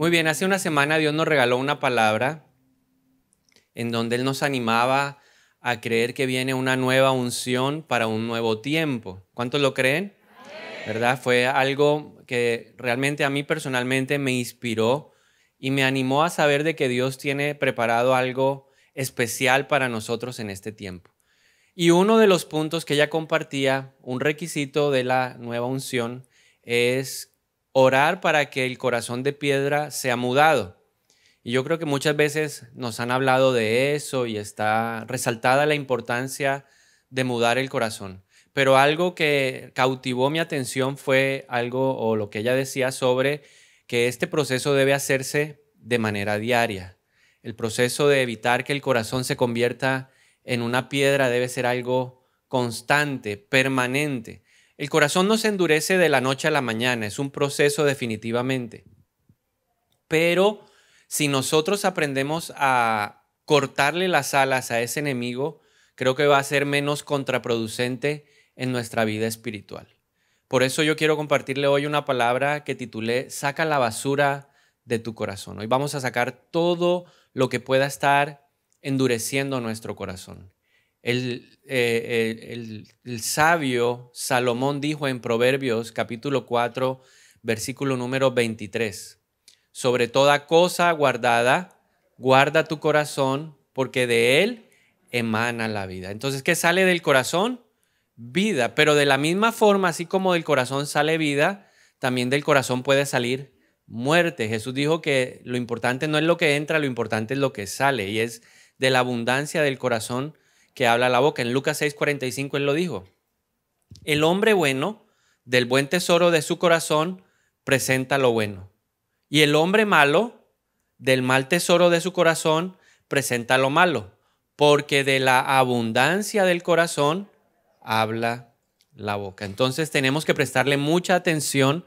Muy bien, hace una semana Dios nos regaló una palabra en donde Él nos animaba a creer que viene una nueva unción para un nuevo tiempo. ¿Cuántos lo creen? ¿Verdad? Fue algo que realmente a mí personalmente me inspiró y me animó a saber de que Dios tiene preparado algo especial para nosotros en este tiempo. Y uno de los puntos que ella compartía, un requisito de la nueva unción, es orar para que el corazón de piedra sea mudado. Y yo creo que muchas veces nos han hablado de eso y está resaltada la importancia de mudar el corazón. Pero algo que cautivó mi atención fue algo o lo que ella decía sobre que este proceso debe hacerse de manera diaria. El proceso de evitar que el corazón se convierta en una piedra debe ser algo constante, permanente. El corazón no se endurece de la noche a la mañana, es un proceso definitivamente. Pero si nosotros aprendemos a cortarle las alas a ese enemigo, creo que va a ser menos contraproducente en nuestra vida espiritual. Por eso yo quiero compartirle hoy una palabra que titulé Saca la basura de tu corazón. Hoy vamos a sacar todo lo que pueda estar endureciendo nuestro corazón. Eh, el, sabio Salomón dijo en Proverbios capítulo 4, versículo número 23, sobre toda cosa guardada, guarda tu corazón, porque de él emana la vida. Entonces, ¿qué sale del corazón? Vida, pero de la misma forma, así como del corazón sale vida, también del corazón puede salir muerte. Jesús dijo que lo importante no es lo que entra, lo importante es lo que sale, y es de la abundancia del corazón que habla la boca. En Lucas 6:45 él lo dijo. El hombre bueno, del buen tesoro de su corazón, presenta lo bueno. Y el hombre malo, del mal tesoro de su corazón, presenta lo malo. Porque de la abundancia del corazón habla la boca. Entonces tenemos que prestarle mucha atención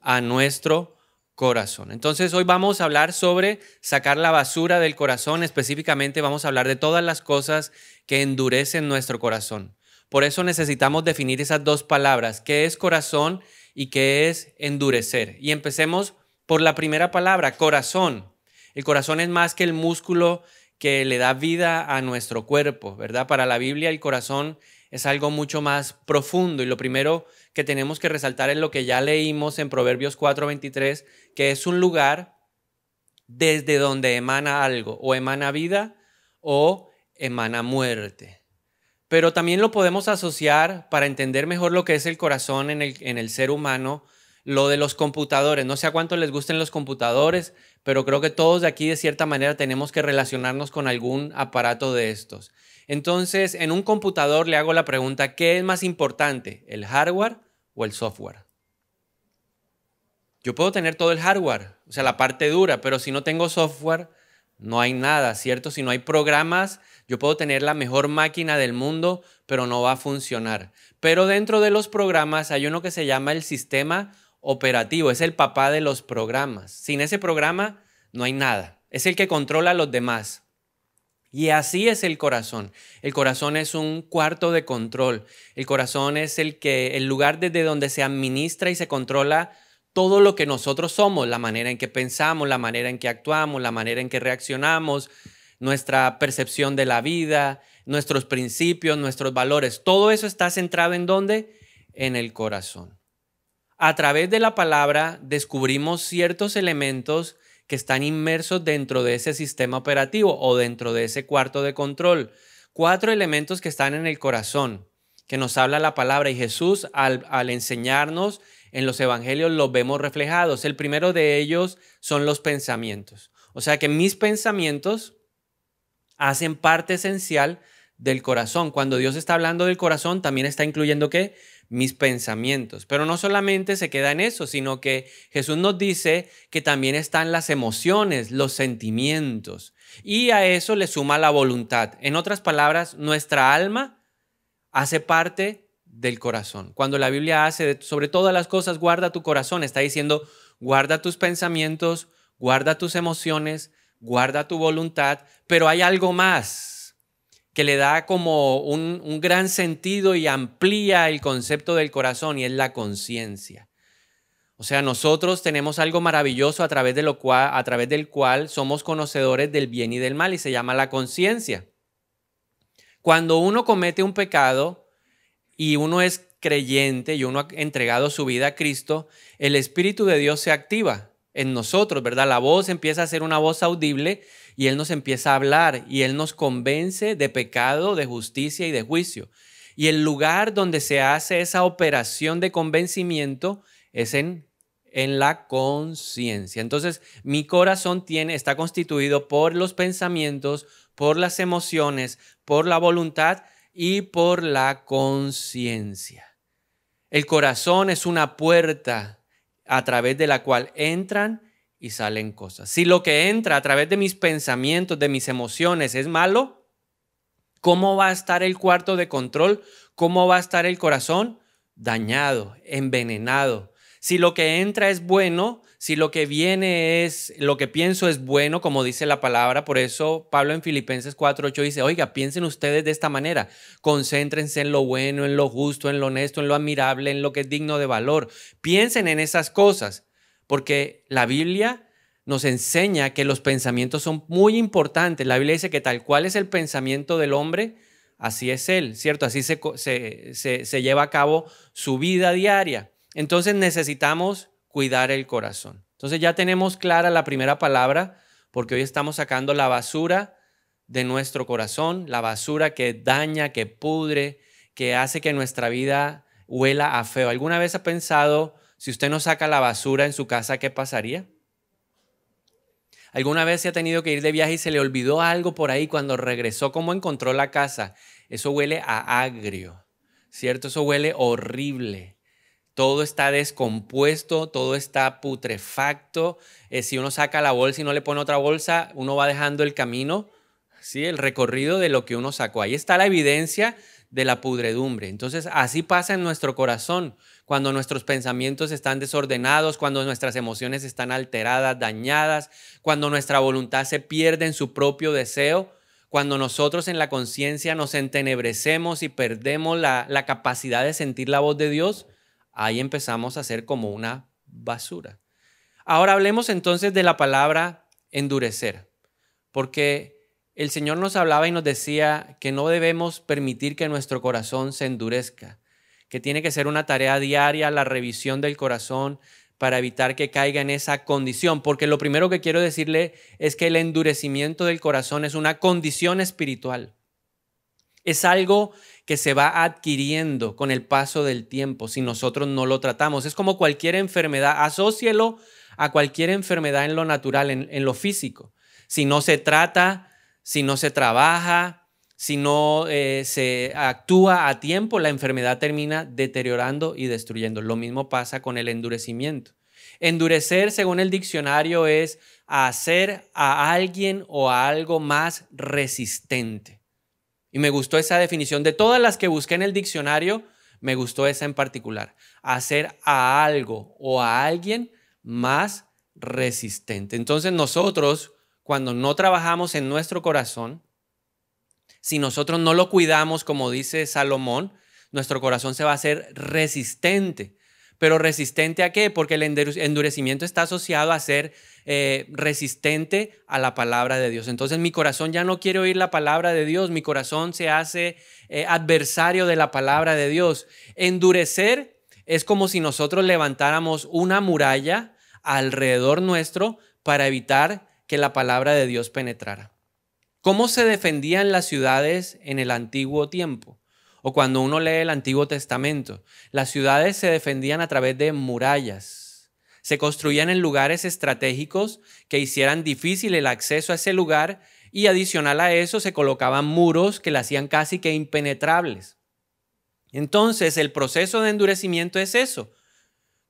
a nuestro corazón. Entonces hoy vamos a hablar sobre sacar la basura del corazón, específicamente vamos a hablar de todas las cosas que endurecen nuestro corazón. Por eso necesitamos definir esas dos palabras, qué es corazón y qué es endurecer. Y empecemos por la primera palabra, corazón. El corazón es más que el músculo que le da vida a nuestro cuerpo, ¿verdad? Para la Biblia el corazón es algo mucho más profundo y lo primero que tenemos que resaltar en lo que ya leímos en Proverbios 4:23, que es un lugar desde donde emana algo, o emana vida o emana muerte. Pero también lo podemos asociar para entender mejor lo que es el corazón en el, en el ser humano, lo de los computadores. No sé a cuánto les gusten los computadores, pero creo que todos de aquí de cierta manera tenemos que relacionarnos con algún aparato de estos. Entonces, en un computador le hago la pregunta, ¿qué es más importante, el hardware o el software? Yo puedo tener todo el hardware, o sea, la parte dura, pero si no tengo software, no hay nada, ¿cierto? Si no hay programas, yo puedo tener la mejor máquina del mundo, pero no va a funcionar. Pero dentro de los programas hay uno que se llama el sistema operativo, es el papá de los programas. Sin ese programa no hay nada, es el que controla a los demás. Y así es el corazón. El corazón es un cuarto de control. El corazón es el que el lugar desde donde se administra y se controla todo lo que nosotros somos, la manera en que pensamos, la manera en que actuamos, la manera en que reaccionamos, nuestra percepción de la vida, nuestros principios, nuestros valores. Todo eso está centrado en dónde? En el corazón. A través de la palabra descubrimos ciertos elementos que están inmersos dentro de ese sistema operativo o dentro de ese cuarto de control. Cuatro elementos que están en el corazón, que nos habla la palabra y Jesús al, enseñarnos en los evangelios los vemos reflejados. El primero de ellos son los pensamientos. O sea que mis pensamientos hacen parte esencial del corazón. Cuando Dios está hablando del corazón, también está incluyendo qué? mis pensamientos. Pero no solamente se queda en eso, sino que Jesús nos dice que también están las emociones, los sentimientos. Y a eso le suma la voluntad. En otras palabras, nuestra alma hace parte del corazón. Cuando la Biblia hace sobre todas las cosas, guarda tu corazón, está diciendo, guarda tus pensamientos, guarda tus emociones, guarda tu voluntad, pero hay algo más que le da como un, gran sentido y amplía el concepto del corazón y es la conciencia. O sea, nosotros tenemos algo maravilloso a través, de lo cual, a través del cual somos conocedores del bien y del mal y se llama la conciencia. Cuando uno comete un pecado y uno es creyente y uno ha entregado su vida a Cristo, el Espíritu de Dios se activa en nosotros, ¿verdad? La voz empieza a ser una voz audible y Él nos empieza a hablar y Él nos convence de pecado, de justicia y de juicio. Y el lugar donde se hace esa operación de convencimiento es en, en la conciencia. Entonces, mi corazón tiene, está constituido por los pensamientos, por las emociones, por la voluntad y por la conciencia. El corazón es una puerta a través de la cual entran y salen cosas. Si lo que entra a través de mis pensamientos, de mis emociones es malo, ¿cómo va a estar el cuarto de control? ¿Cómo va a estar el corazón? Dañado, envenenado. Si lo que entra es bueno, si lo que viene es, lo que pienso es bueno, como dice la palabra, por eso Pablo en Filipenses 4.8 dice, oiga, piensen ustedes de esta manera, concéntrense en lo bueno, en lo justo, en lo honesto, en lo admirable, en lo que es digno de valor. Piensen en esas cosas porque la Biblia nos enseña que los pensamientos son muy importantes. La Biblia dice que tal cual es el pensamiento del hombre, así es él, ¿cierto? Así se, lleva a cabo su vida diaria. Entonces necesitamos cuidar el corazón. Entonces ya tenemos clara la primera palabra, porque hoy estamos sacando la basura de nuestro corazón, la basura que daña, que pudre, que hace que nuestra vida huela a feo. ¿Alguna vez ha pensado si usted no saca la basura en su casa, ¿qué pasaría? ¿Alguna vez se ha tenido que ir de viaje y se le olvidó algo por ahí cuando regresó? ¿Cómo encontró la casa? Eso huele a agrio, ¿cierto? Eso huele horrible. Todo está descompuesto, todo está putrefacto. Eh, si uno saca la bolsa y no le pone otra bolsa, uno va dejando el camino, ¿sí? el recorrido de lo que uno sacó. Ahí está la evidencia de la pudredumbre. Entonces, así pasa en nuestro corazón, cuando nuestros pensamientos están desordenados, cuando nuestras emociones están alteradas, dañadas, cuando nuestra voluntad se pierde en su propio deseo, cuando nosotros en la conciencia nos entenebrecemos y perdemos la, la capacidad de sentir la voz de Dios, ahí empezamos a ser como una basura. Ahora hablemos entonces de la palabra endurecer, porque el Señor nos hablaba y nos decía que no debemos permitir que nuestro corazón se endurezca, que tiene que ser una tarea diaria la revisión del corazón para evitar que caiga en esa condición, porque lo primero que quiero decirle es que el endurecimiento del corazón es una condición espiritual. Es algo que se va adquiriendo con el paso del tiempo si nosotros no lo tratamos. Es como cualquier enfermedad, asócielo a cualquier enfermedad en lo natural, en, en lo físico. Si no se trata, si no se trabaja, si no eh, se actúa a tiempo, la enfermedad termina deteriorando y destruyendo. Lo mismo pasa con el endurecimiento. Endurecer, según el diccionario, es hacer a alguien o a algo más resistente. Y me gustó esa definición. De todas las que busqué en el diccionario, me gustó esa en particular. Hacer a algo o a alguien más resistente. Entonces nosotros cuando no trabajamos en nuestro corazón, si nosotros no lo cuidamos, como dice Salomón, nuestro corazón se va a hacer resistente. ¿Pero resistente a qué? Porque el endurecimiento está asociado a ser eh, resistente a la palabra de Dios. Entonces mi corazón ya no quiere oír la palabra de Dios, mi corazón se hace eh, adversario de la palabra de Dios. Endurecer es como si nosotros levantáramos una muralla alrededor nuestro para evitar que la palabra de Dios penetrara. ¿Cómo se defendían las ciudades en el antiguo tiempo? O cuando uno lee el Antiguo Testamento, las ciudades se defendían a través de murallas. Se construían en lugares estratégicos que hicieran difícil el acceso a ese lugar y adicional a eso se colocaban muros que la hacían casi que impenetrables. Entonces el proceso de endurecimiento es eso.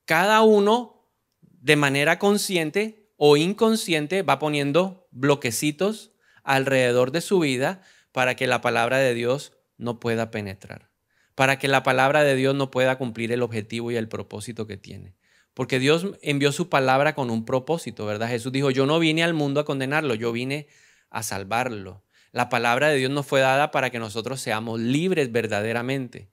Cada uno de manera consciente o inconsciente va poniendo bloquecitos alrededor de su vida para que la palabra de Dios no pueda penetrar, para que la palabra de Dios no pueda cumplir el objetivo y el propósito que tiene. Porque Dios envió su palabra con un propósito, ¿verdad? Jesús dijo, yo no vine al mundo a condenarlo, yo vine a salvarlo. La palabra de Dios nos fue dada para que nosotros seamos libres verdaderamente.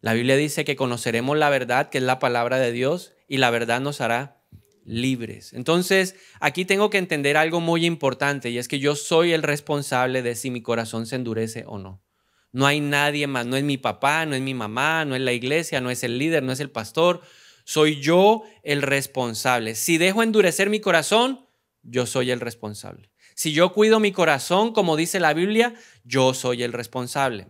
La Biblia dice que conoceremos la verdad, que es la palabra de Dios, y la verdad nos hará libres. Entonces, aquí tengo que entender algo muy importante y es que yo soy el responsable de si mi corazón se endurece o no. No hay nadie más, no es mi papá, no es mi mamá, no es la iglesia, no es el líder, no es el pastor. Soy yo el responsable. Si dejo endurecer mi corazón, yo soy el responsable. Si yo cuido mi corazón, como dice la Biblia, yo soy el responsable.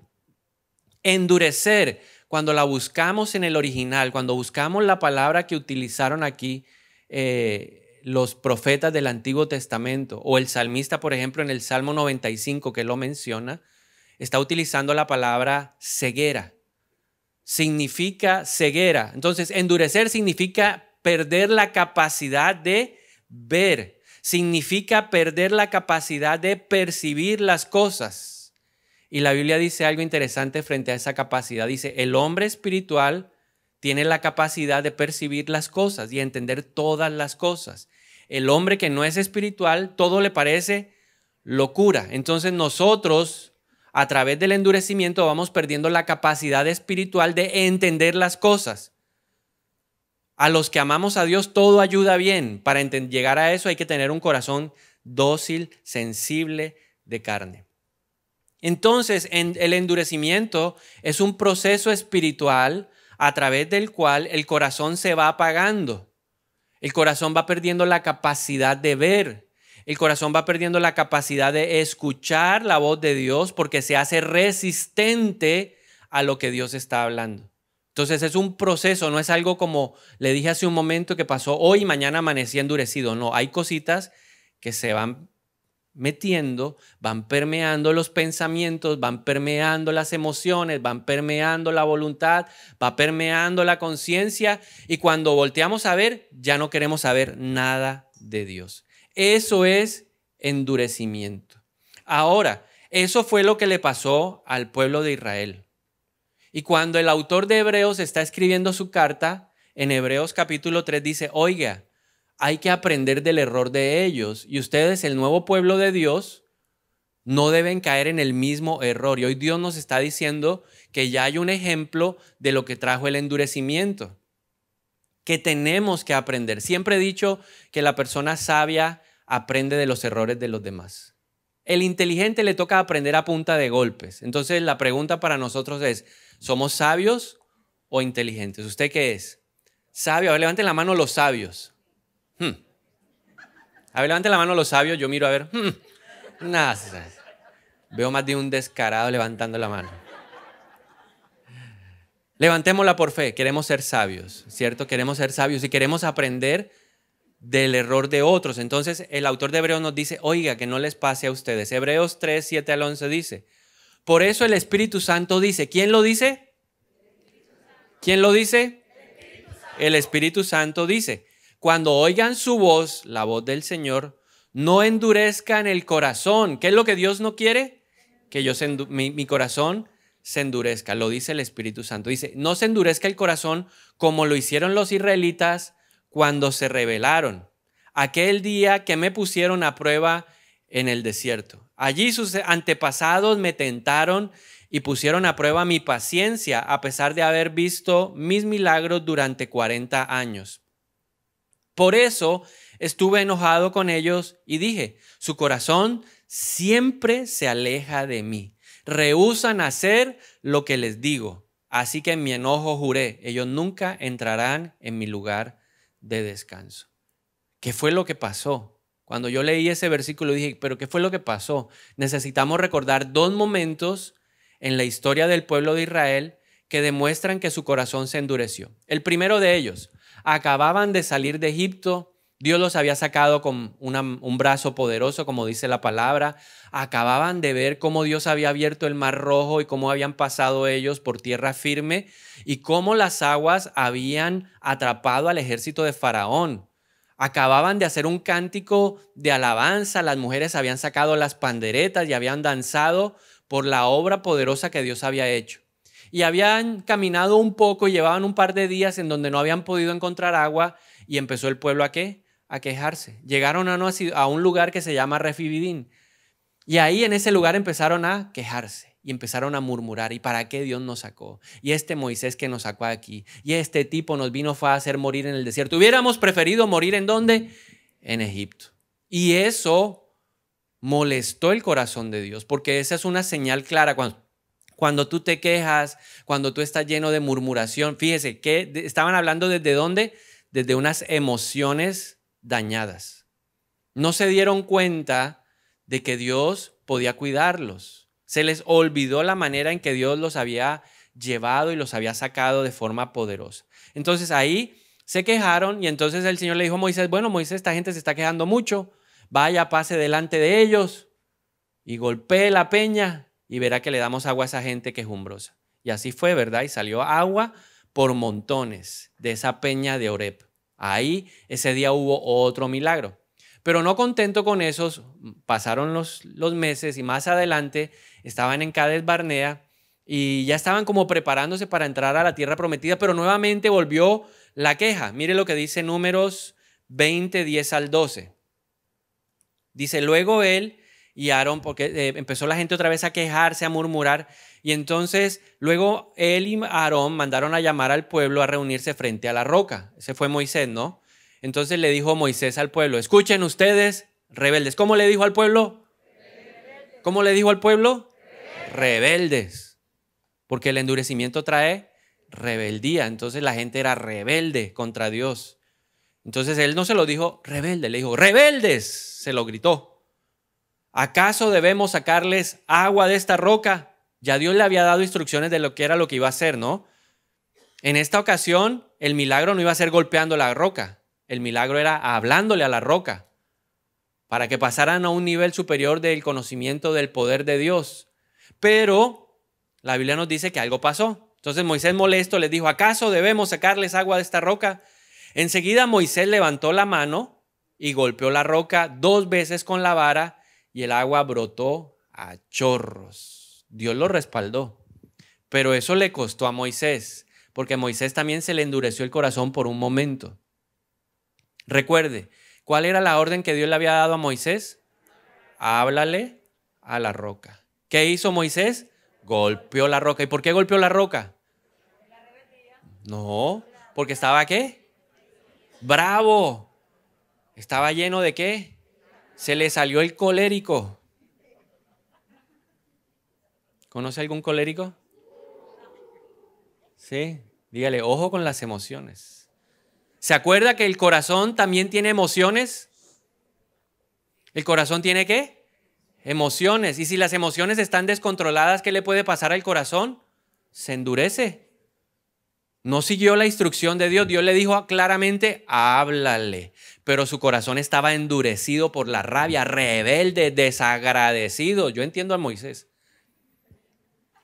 Endurecer, cuando la buscamos en el original, cuando buscamos la palabra que utilizaron aquí, eh, los profetas del Antiguo Testamento o el salmista, por ejemplo, en el Salmo 95 que lo menciona, está utilizando la palabra ceguera. Significa ceguera. Entonces, endurecer significa perder la capacidad de ver. Significa perder la capacidad de percibir las cosas. Y la Biblia dice algo interesante frente a esa capacidad. Dice, el hombre espiritual tiene la capacidad de percibir las cosas y entender todas las cosas. El hombre que no es espiritual, todo le parece locura. Entonces nosotros, a través del endurecimiento, vamos perdiendo la capacidad espiritual de entender las cosas. A los que amamos a Dios, todo ayuda bien. Para llegar a eso hay que tener un corazón dócil, sensible, de carne. Entonces, el endurecimiento es un proceso espiritual a través del cual el corazón se va apagando. El corazón va perdiendo la capacidad de ver. El corazón va perdiendo la capacidad de escuchar la voz de Dios porque se hace resistente a lo que Dios está hablando. Entonces es un proceso, no es algo como le dije hace un momento que pasó hoy, mañana amanecía endurecido. No, hay cositas que se van metiendo, van permeando los pensamientos, van permeando las emociones, van permeando la voluntad, va permeando la conciencia y cuando volteamos a ver, ya no queremos saber nada de Dios. Eso es endurecimiento. Ahora, eso fue lo que le pasó al pueblo de Israel. Y cuando el autor de Hebreos está escribiendo su carta, en Hebreos capítulo 3 dice, oiga, hay que aprender del error de ellos. Y ustedes, el nuevo pueblo de Dios, no deben caer en el mismo error. Y hoy Dios nos está diciendo que ya hay un ejemplo de lo que trajo el endurecimiento, que tenemos que aprender. Siempre he dicho que la persona sabia aprende de los errores de los demás. El inteligente le toca aprender a punta de golpes. Entonces la pregunta para nosotros es, ¿somos sabios o inteligentes? ¿Usted qué es? Sabio, a levanten la mano los sabios. Hmm. A ver, levanten la mano los sabios, yo miro a ver. Hmm. Nada. Veo más de un descarado levantando la mano. Levantémosla por fe, queremos ser sabios, ¿cierto? Queremos ser sabios y queremos aprender del error de otros. Entonces el autor de Hebreos nos dice, oiga, que no les pase a ustedes. Hebreos 3, 7 al 11 dice, por eso el Espíritu Santo dice, ¿quién lo dice? ¿Quién lo dice? El Espíritu Santo dice, cuando oigan su voz, la voz del Señor, no endurezcan el corazón. ¿Qué es lo que Dios no quiere? Que yo mi, mi corazón se endurezca, lo dice el Espíritu Santo. Dice, no se endurezca el corazón como lo hicieron los israelitas cuando se rebelaron. Aquel día que me pusieron a prueba en el desierto. Allí sus antepasados me tentaron y pusieron a prueba mi paciencia a pesar de haber visto mis milagros durante 40 años. Por eso estuve enojado con ellos y dije, su corazón siempre se aleja de mí, rehúsan hacer lo que les digo. Así que en mi enojo juré, ellos nunca entrarán en mi lugar de descanso. ¿Qué fue lo que pasó? Cuando yo leí ese versículo dije, pero ¿qué fue lo que pasó? Necesitamos recordar dos momentos en la historia del pueblo de Israel que demuestran que su corazón se endureció. El primero de ellos, acababan de salir de Egipto, Dios los había sacado con un brazo poderoso, como dice la palabra. Acababan de ver cómo Dios había abierto el mar rojo y cómo habían pasado ellos por tierra firme y cómo las aguas habían atrapado al ejército de Faraón. Acababan de hacer un cántico de alabanza, las mujeres habían sacado las panderetas y habían danzado por la obra poderosa que Dios había hecho y habían caminado un poco y llevaban un par de días en donde no habían podido encontrar agua y empezó el pueblo a qué? A quejarse. Llegaron a, un lugar que se llama Refibidín y ahí en ese lugar empezaron a quejarse y empezaron a murmurar, ¿y para qué Dios nos sacó? Y este Moisés que nos sacó aquí, y este tipo nos vino fue a hacer morir en el desierto. Hubiéramos preferido morir en dónde? En Egipto. Y eso molestó el corazón de Dios, porque esa es una señal clara. Cuando cuando tú te quejas, cuando tú estás lleno de murmuración. Fíjese, que estaban hablando desde dónde? Desde unas emociones dañadas. No se dieron cuenta de que Dios podía cuidarlos. Se les olvidó la manera en que Dios los había llevado y los había sacado de forma poderosa. Entonces ahí se quejaron y entonces el Señor le dijo a Moisés, bueno, Moisés, esta gente se está quejando mucho, vaya, pase delante de ellos y golpee la peña y verá que le damos agua a esa gente quejumbrosa. Y así fue, ¿verdad? Y salió agua por montones de esa peña de Oreb. Ahí ese día hubo otro milagro. Pero no contento con esos, pasaron los, los meses y más adelante estaban en Cades Barnea y ya estaban como preparándose para entrar a la tierra prometida, pero nuevamente volvió la queja. Mire lo que dice números 20, 10 al 12. Dice, luego él y Aarón, porque eh, empezó la gente otra vez a quejarse, a murmurar. Y entonces luego él y Aarón mandaron a llamar al pueblo a reunirse frente a la roca. Ese fue Moisés, ¿no? Entonces le dijo Moisés al pueblo, escuchen ustedes, rebeldes. ¿Cómo le dijo al pueblo? ¿Cómo le dijo al pueblo? rebeldes. Porque el endurecimiento trae rebeldía. Entonces la gente era rebelde contra Dios. Entonces él no se lo dijo rebelde, le dijo rebeldes, se lo gritó. ¿acaso debemos sacarles agua de esta roca? Ya Dios le había dado instrucciones de lo que era lo que iba a hacer, ¿no? En esta ocasión, el milagro no iba a ser golpeando la roca, el milagro era hablándole a la roca para que pasaran a un nivel superior del conocimiento del poder de Dios. Pero la Biblia nos dice que algo pasó. Entonces Moisés molesto les dijo, ¿acaso debemos sacarles agua de esta roca? Enseguida Moisés levantó la mano y golpeó la roca dos veces con la vara y el agua brotó a chorros. Dios lo respaldó. Pero eso le costó a Moisés, porque a Moisés también se le endureció el corazón por un momento. Recuerde, ¿cuál era la orden que Dios le había dado a Moisés? Háblale a la roca. ¿Qué hizo Moisés? Golpeó la roca. ¿Y por qué golpeó la roca? No, porque estaba qué? Bravo. ¿Estaba lleno de qué? Se le salió el colérico. ¿Conoce algún colérico? Sí. Dígale, ojo con las emociones. ¿Se acuerda que el corazón también tiene emociones? ¿El corazón tiene qué? Emociones. Y si las emociones están descontroladas, ¿qué le puede pasar al corazón? Se endurece. No siguió la instrucción de Dios. Dios le dijo claramente, háblale. Pero su corazón estaba endurecido por la rabia, rebelde, desagradecido. Yo entiendo a Moisés.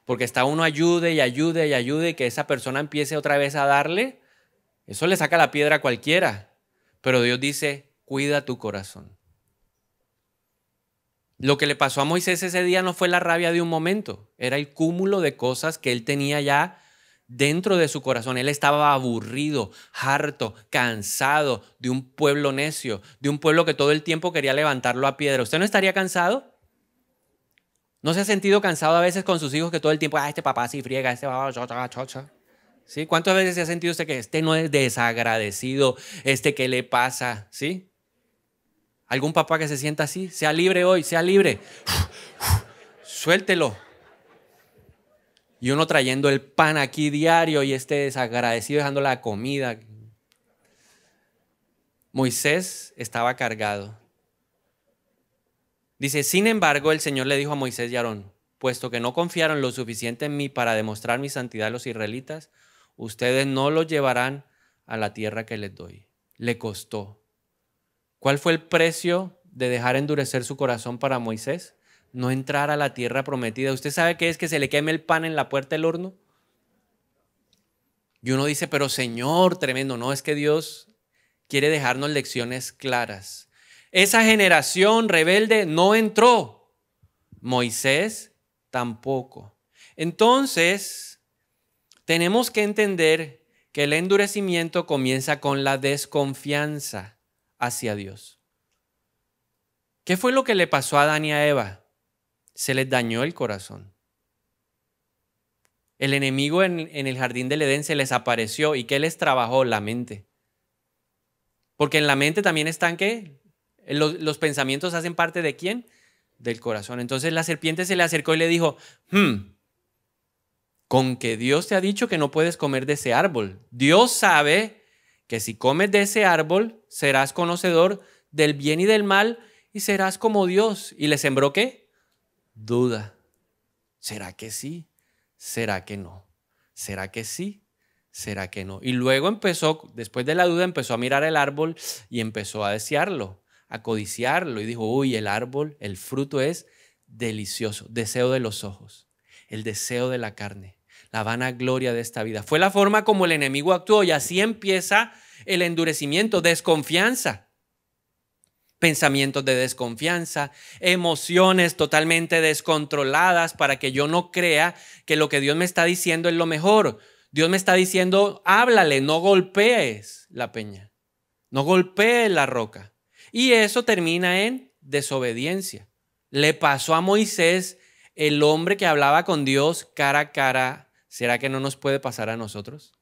Porque está uno ayude y ayude y ayude y que esa persona empiece otra vez a darle. Eso le saca la piedra a cualquiera. Pero Dios dice, cuida tu corazón. Lo que le pasó a Moisés ese día no fue la rabia de un momento, era el cúmulo de cosas que él tenía ya dentro de su corazón. Él estaba aburrido, harto, cansado de un pueblo necio, de un pueblo que todo el tiempo quería levantarlo a piedra. ¿Usted no estaría cansado? ¿No se ha sentido cansado a veces con sus hijos que todo el tiempo, ah, este papá sí friega, este papá cha, cha? ¿Sí? ¿Cuántas veces se ha sentido usted que este no es desagradecido, este que le pasa? ¿Sí? ¿Algún papá que se sienta así? Sea libre hoy, sea libre. Suéltelo. Y uno trayendo el pan aquí diario y este desagradecido dejando la comida. Moisés estaba cargado. Dice, sin embargo, el Señor le dijo a Moisés y Aarón, puesto que no confiaron lo suficiente en mí para demostrar mi santidad a los israelitas, ustedes no lo llevarán a la tierra que les doy. Le costó. ¿Cuál fue el precio de dejar endurecer su corazón para Moisés? no entrar a la tierra prometida. ¿Usted sabe qué es que se le queme el pan en la puerta del horno? Y uno dice, pero Señor, tremendo, no es que Dios quiere dejarnos lecciones claras. Esa generación rebelde no entró, Moisés tampoco. Entonces, tenemos que entender que el endurecimiento comienza con la desconfianza hacia Dios. ¿Qué fue lo que le pasó a Dani y a Eva? se les dañó el corazón. El enemigo en, el jardín del Edén se les apareció y ¿qué les trabajó? La mente. Porque en la mente también están que los, pensamientos hacen parte de quién? Del corazón. Entonces la serpiente se le acercó y le dijo, hmm, con que Dios te ha dicho que no puedes comer de ese árbol. Dios sabe que si comes de ese árbol serás conocedor del bien y del mal y serás como Dios. ¿Y le sembró qué? duda. ¿Será que sí? ¿Será que no? ¿Será que sí? ¿Será que no? Y luego empezó, después de la duda, empezó a mirar el árbol y empezó a desearlo, a codiciarlo. Y dijo, uy, el árbol, el fruto es delicioso. Deseo de los ojos, el deseo de la carne, la vana gloria de esta vida. Fue la forma como el enemigo actuó y así empieza el endurecimiento, desconfianza pensamientos de desconfianza, emociones totalmente descontroladas para que yo no crea que lo que Dios me está diciendo es lo mejor. Dios me está diciendo, háblale, no golpees la peña, no golpees la roca. Y eso termina en desobediencia. Le pasó a Moisés el hombre que hablaba con Dios cara a cara. ¿Será que no nos puede pasar a nosotros?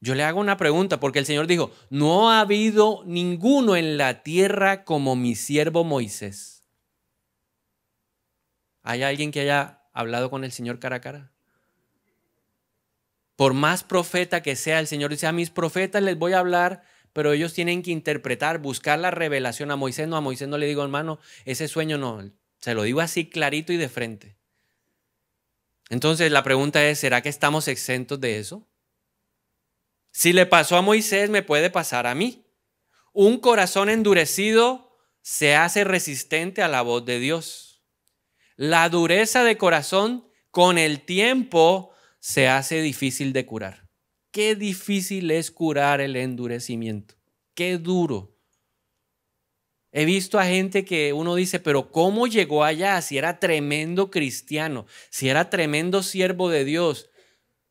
Yo le hago una pregunta porque el Señor dijo, no ha habido ninguno en la tierra como mi siervo Moisés. ¿Hay alguien que haya hablado con el Señor cara a cara? Por más profeta que sea, el Señor dice, a mis profetas les voy a hablar, pero ellos tienen que interpretar, buscar la revelación. A Moisés no, a Moisés no le digo, hermano, ese sueño no, se lo digo así clarito y de frente. Entonces la pregunta es, ¿será que estamos exentos de eso? Si le pasó a Moisés, me puede pasar a mí. Un corazón endurecido se hace resistente a la voz de Dios. La dureza de corazón con el tiempo se hace difícil de curar. Qué difícil es curar el endurecimiento. Qué duro. He visto a gente que uno dice, pero ¿cómo llegó allá si era tremendo cristiano, si era tremendo siervo de Dios?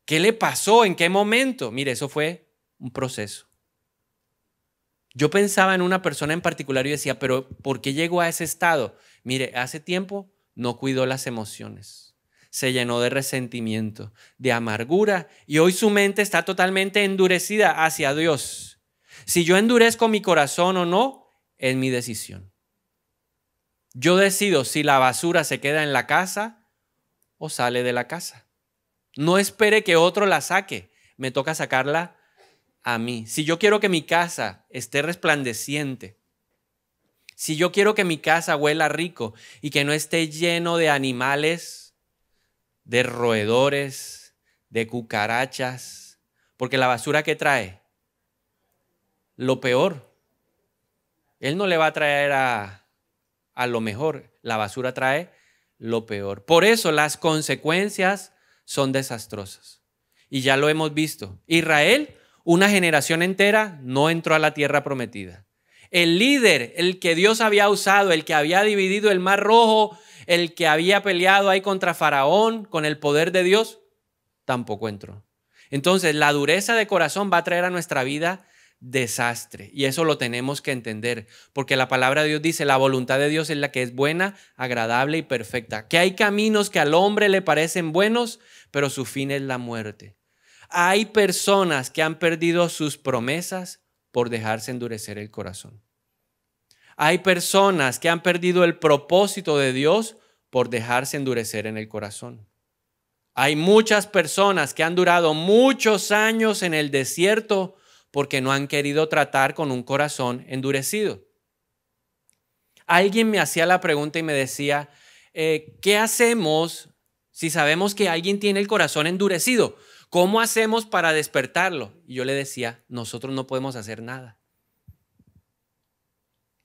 ¿Qué le pasó? ¿En qué momento? Mire, eso fue un proceso. Yo pensaba en una persona en particular y decía, pero ¿por qué llegó a ese estado? Mire, hace tiempo no cuidó las emociones. Se llenó de resentimiento, de amargura y hoy su mente está totalmente endurecida hacia Dios. Si yo endurezco mi corazón o no, es mi decisión. Yo decido si la basura se queda en la casa o sale de la casa. No espere que otro la saque. Me toca sacarla a mí. Si yo quiero que mi casa esté resplandeciente, si yo quiero que mi casa huela rico y que no esté lleno de animales, de roedores, de cucarachas, porque la basura que trae, lo peor, él no le va a traer a, a lo mejor, la basura trae lo peor. Por eso las consecuencias son desastrosas. Y ya lo hemos visto. Israel, una generación entera, no entró a la tierra prometida. El líder, el que Dios había usado, el que había dividido el mar rojo, el que había peleado ahí contra Faraón con el poder de Dios, tampoco entró. Entonces, la dureza de corazón va a traer a nuestra vida desastre. Y eso lo tenemos que entender, porque la palabra de Dios dice, la voluntad de Dios es la que es buena, agradable y perfecta. Que hay caminos que al hombre le parecen buenos, pero su fin es la muerte. Hay personas que han perdido sus promesas por dejarse endurecer el corazón. Hay personas que han perdido el propósito de Dios por dejarse endurecer en el corazón. Hay muchas personas que han durado muchos años en el desierto porque no han querido tratar con un corazón endurecido. Alguien me hacía la pregunta y me decía, eh, ¿qué hacemos si sabemos que alguien tiene el corazón endurecido? ¿Cómo hacemos para despertarlo? Y yo le decía, nosotros no podemos hacer nada.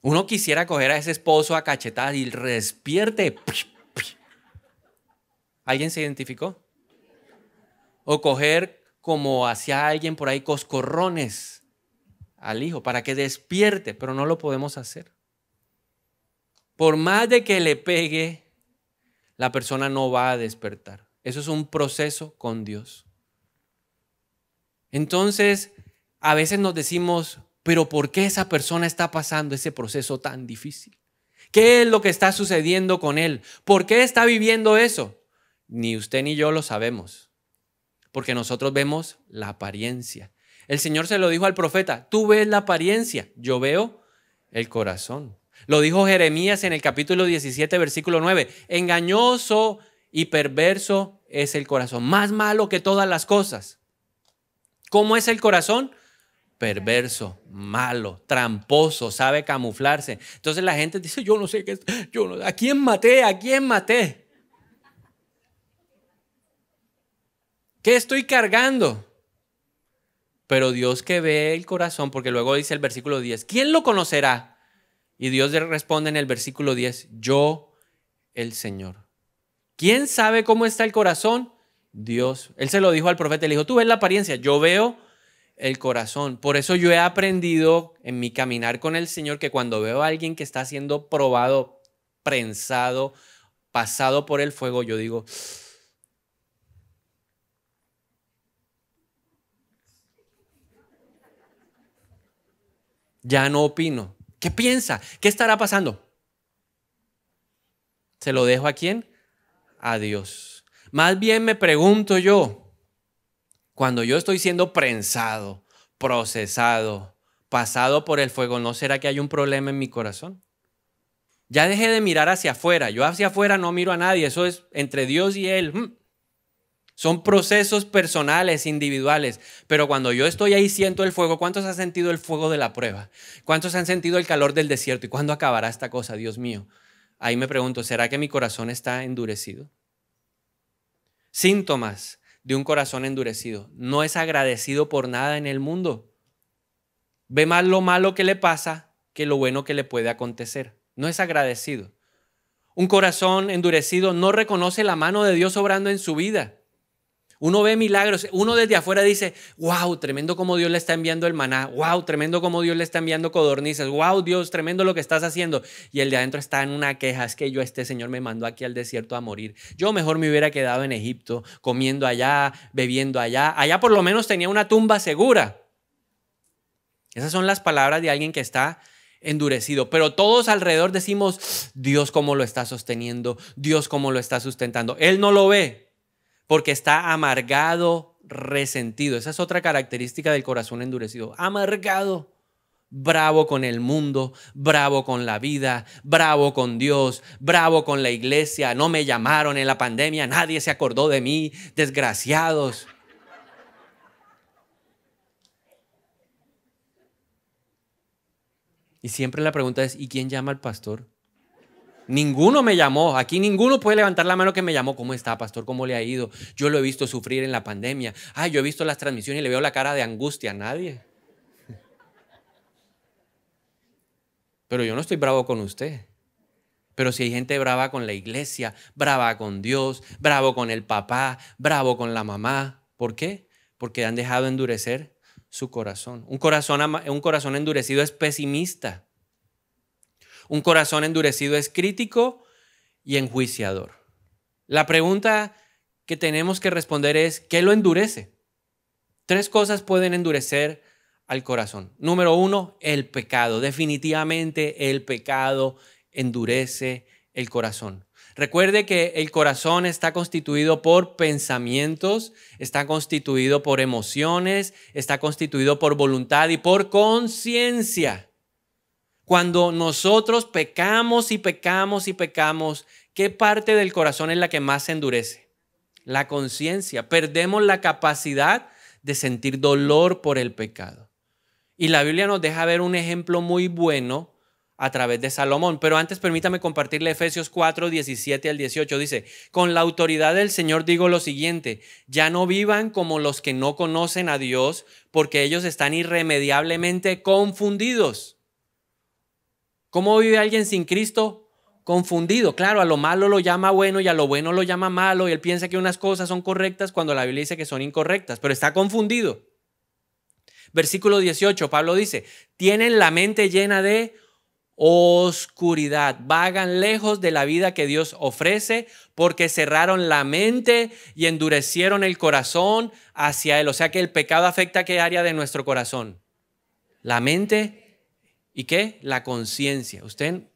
Uno quisiera coger a ese esposo a cachetar y despierte. ¿Alguien se identificó? O coger como hacia alguien por ahí coscorrones al hijo para que despierte, pero no lo podemos hacer. Por más de que le pegue, la persona no va a despertar. Eso es un proceso con Dios. Entonces, a veces nos decimos, pero ¿por qué esa persona está pasando ese proceso tan difícil? ¿Qué es lo que está sucediendo con él? ¿Por qué está viviendo eso? Ni usted ni yo lo sabemos porque nosotros vemos la apariencia. El Señor se lo dijo al profeta, tú ves la apariencia, yo veo el corazón. Lo dijo Jeremías en el capítulo 17, versículo 9, engañoso y perverso es el corazón, más malo que todas las cosas. ¿Cómo es el corazón? perverso, malo, tramposo, sabe camuflarse. Entonces la gente dice, yo no sé qué, es, yo no, ¿a quién maté? ¿A quién maté? ¿Qué estoy cargando? Pero Dios que ve el corazón, porque luego dice el versículo 10, ¿quién lo conocerá? Y Dios le responde en el versículo 10, yo, el Señor. ¿Quién sabe cómo está el corazón? Dios. Él se lo dijo al profeta, le dijo, tú ves la apariencia, yo veo el corazón. Por eso yo he aprendido en mi caminar con el Señor que cuando veo a alguien que está siendo probado, prensado, pasado por el fuego, yo digo, ya no opino. ¿Qué piensa? ¿Qué estará pasando? ¿Se lo dejo a quién? A Dios. Más bien me pregunto yo, cuando yo estoy siendo prensado, procesado, pasado por el fuego, ¿no será que hay un problema en mi corazón? Ya dejé de mirar hacia afuera. Yo hacia afuera no miro a nadie. Eso es entre Dios y Él. Mm. Son procesos personales, individuales. Pero cuando yo estoy ahí siento el fuego, ¿cuántos han sentido el fuego de la prueba? ¿Cuántos han sentido el calor del desierto? ¿Y cuándo acabará esta cosa, Dios mío? Ahí me pregunto, ¿será que mi corazón está endurecido? Síntomas de un corazón endurecido. No es agradecido por nada en el mundo. Ve más lo malo que le pasa que lo bueno que le puede acontecer. No es agradecido. Un corazón endurecido no reconoce la mano de Dios obrando en su vida. Uno ve milagros, uno desde afuera dice, wow, tremendo como Dios le está enviando el maná, wow, tremendo como Dios le está enviando codornices, wow, Dios, tremendo lo que estás haciendo. Y el de adentro está en una queja, es que yo este Señor me mandó aquí al desierto a morir. Yo mejor me hubiera quedado en Egipto, comiendo allá, bebiendo allá. Allá por lo menos tenía una tumba segura. Esas son las palabras de alguien que está endurecido, pero todos alrededor decimos, Dios cómo lo está sosteniendo, Dios cómo lo está sustentando. Él no lo ve, porque está amargado, resentido. Esa es otra característica del corazón endurecido. Amargado, bravo con el mundo, bravo con la vida, bravo con Dios, bravo con la iglesia. No me llamaron en la pandemia, nadie se acordó de mí, desgraciados. Y siempre la pregunta es, ¿y quién llama al pastor? Ninguno me llamó. Aquí ninguno puede levantar la mano que me llamó. ¿Cómo está, pastor? ¿Cómo le ha ido? Yo lo he visto sufrir en la pandemia. ay yo he visto las transmisiones y le veo la cara de angustia. a Nadie. Pero yo no estoy bravo con usted. Pero si hay gente brava con la iglesia, brava con Dios, bravo con el papá, bravo con la mamá. ¿Por qué? Porque han dejado endurecer su corazón. Un corazón, un corazón endurecido es pesimista. Un corazón endurecido es crítico y enjuiciador. La pregunta que tenemos que responder es, ¿qué lo endurece? Tres cosas pueden endurecer al corazón. Número uno, el pecado. Definitivamente el pecado endurece el corazón. Recuerde que el corazón está constituido por pensamientos, está constituido por emociones, está constituido por voluntad y por conciencia. Cuando nosotros pecamos y pecamos y pecamos, ¿qué parte del corazón es la que más se endurece? La conciencia. Perdemos la capacidad de sentir dolor por el pecado. Y la Biblia nos deja ver un ejemplo muy bueno a través de Salomón. Pero antes permítame compartirle Efesios 4, 17 al 18. Dice, con la autoridad del Señor digo lo siguiente, ya no vivan como los que no conocen a Dios, porque ellos están irremediablemente confundidos ¿Cómo vive alguien sin Cristo? Confundido. Claro, a lo malo lo llama bueno y a lo bueno lo llama malo y él piensa que unas cosas son correctas cuando la Biblia dice que son incorrectas, pero está confundido. Versículo 18, Pablo dice, tienen la mente llena de oscuridad, vagan lejos de la vida que Dios ofrece porque cerraron la mente y endurecieron el corazón hacia Él. O sea que el pecado afecta qué área de nuestro corazón? La mente ¿Y qué? La conciencia. Usted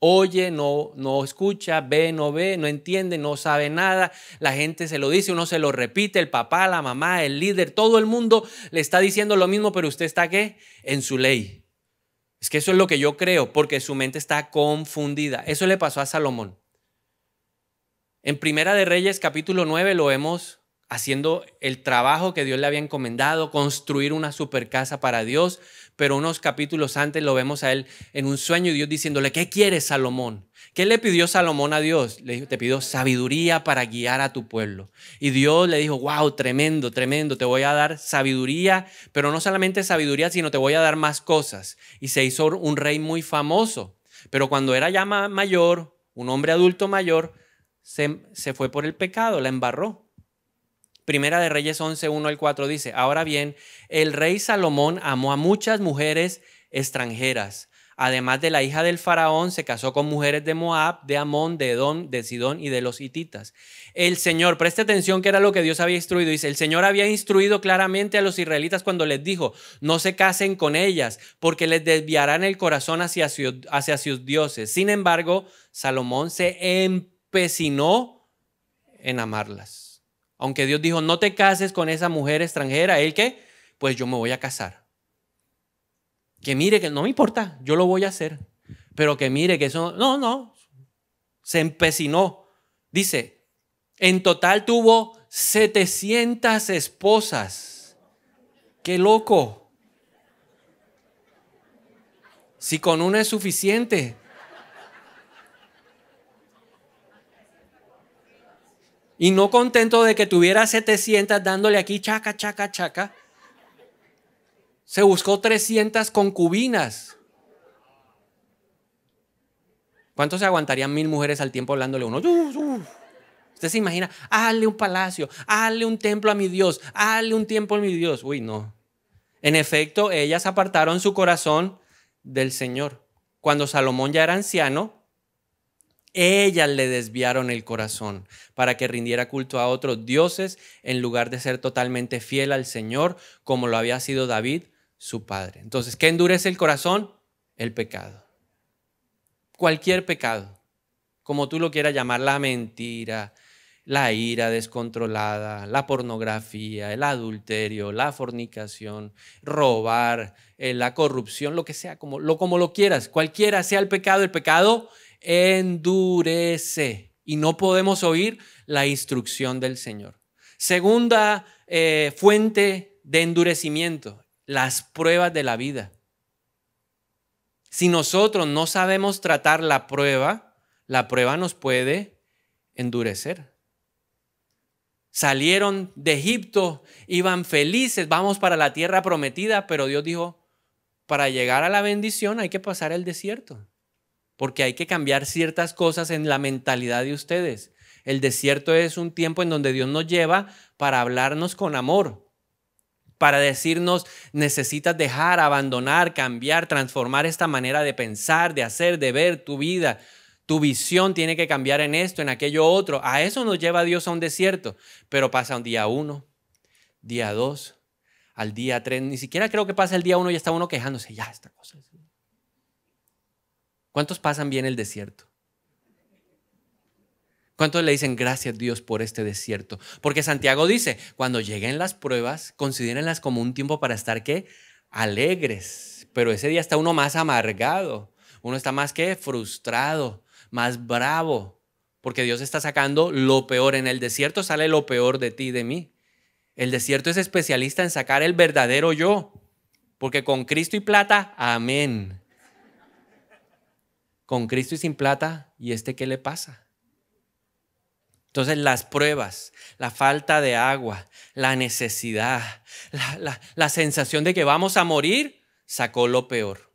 oye, no, no escucha, ve, no ve, no entiende, no sabe nada. La gente se lo dice, uno se lo repite, el papá, la mamá, el líder, todo el mundo le está diciendo lo mismo, pero usted está qué? En su ley. Es que eso es lo que yo creo, porque su mente está confundida. Eso le pasó a Salomón. En Primera de Reyes capítulo 9 lo vemos haciendo el trabajo que Dios le había encomendado, construir una super casa para Dios, pero unos capítulos antes lo vemos a él en un sueño y Dios diciéndole, ¿qué quieres, Salomón? ¿Qué le pidió Salomón a Dios? Le dijo, te pidió sabiduría para guiar a tu pueblo. Y Dios le dijo, wow, tremendo, tremendo, te voy a dar sabiduría, pero no solamente sabiduría, sino te voy a dar más cosas. Y se hizo un rey muy famoso, pero cuando era ya mayor, un hombre adulto mayor, se, se fue por el pecado, la embarró Primera de Reyes 11, 1 al 4 dice, ahora bien, el rey Salomón amó a muchas mujeres extranjeras. Además de la hija del faraón, se casó con mujeres de Moab, de Amón, de Edom, de Sidón y de los hititas. El Señor, preste atención que era lo que Dios había instruido. Dice, el Señor había instruido claramente a los israelitas cuando les dijo, no se casen con ellas, porque les desviarán el corazón hacia, hacia sus dioses. Sin embargo, Salomón se empecinó en amarlas. Aunque Dios dijo, no te cases con esa mujer extranjera, ¿él qué? Pues yo me voy a casar. Que mire, que no me importa, yo lo voy a hacer. Pero que mire que eso, no, no, se empecinó. Dice, en total tuvo 700 esposas. ¡Qué loco! Si con una es suficiente, Y no contento de que tuviera 700 dándole aquí chaca, chaca, chaca, se buscó 300 concubinas. ¿Cuánto se aguantarían mil mujeres al tiempo hablándole uno? Usted se imagina, hazle un palacio, hazle un templo a mi Dios, hazle un tiempo a mi Dios. Uy, no. En efecto, ellas apartaron su corazón del Señor. Cuando Salomón ya era anciano, ellas le desviaron el corazón para que rindiera culto a otros dioses en lugar de ser totalmente fiel al Señor como lo había sido David, su padre. Entonces, ¿qué endurece el corazón? El pecado. Cualquier pecado, como tú lo quieras llamar, la mentira, la ira descontrolada, la pornografía, el adulterio, la fornicación, robar, eh, la corrupción, lo que sea, como lo, como lo quieras, cualquiera sea el pecado, el pecado endurece y no podemos oír la instrucción del Señor. Segunda eh, fuente de endurecimiento, las pruebas de la vida. Si nosotros no sabemos tratar la prueba, la prueba nos puede endurecer. Salieron de Egipto, iban felices, vamos para la tierra prometida, pero Dios dijo, para llegar a la bendición hay que pasar el desierto porque hay que cambiar ciertas cosas en la mentalidad de ustedes. El desierto es un tiempo en donde Dios nos lleva para hablarnos con amor, para decirnos, necesitas dejar, abandonar, cambiar, transformar esta manera de pensar, de hacer, de ver tu vida. Tu visión tiene que cambiar en esto, en aquello otro. A eso nos lleva Dios a un desierto. Pero pasa un día uno, día dos, al día tres. Ni siquiera creo que pasa el día uno y está uno quejándose. Ya, esta cosa ¿Cuántos pasan bien el desierto? ¿Cuántos le dicen gracias Dios por este desierto? Porque Santiago dice, cuando lleguen las pruebas, considérenlas como un tiempo para estar qué? Alegres. Pero ese día está uno más amargado, uno está más que frustrado, más bravo, porque Dios está sacando lo peor. En el desierto sale lo peor de ti y de mí. El desierto es especialista en sacar el verdadero yo, porque con Cristo y plata, amén con Cristo y sin plata, ¿y este qué le pasa? Entonces las pruebas, la falta de agua, la necesidad, la, sensación de que vamos a morir, sacó lo peor.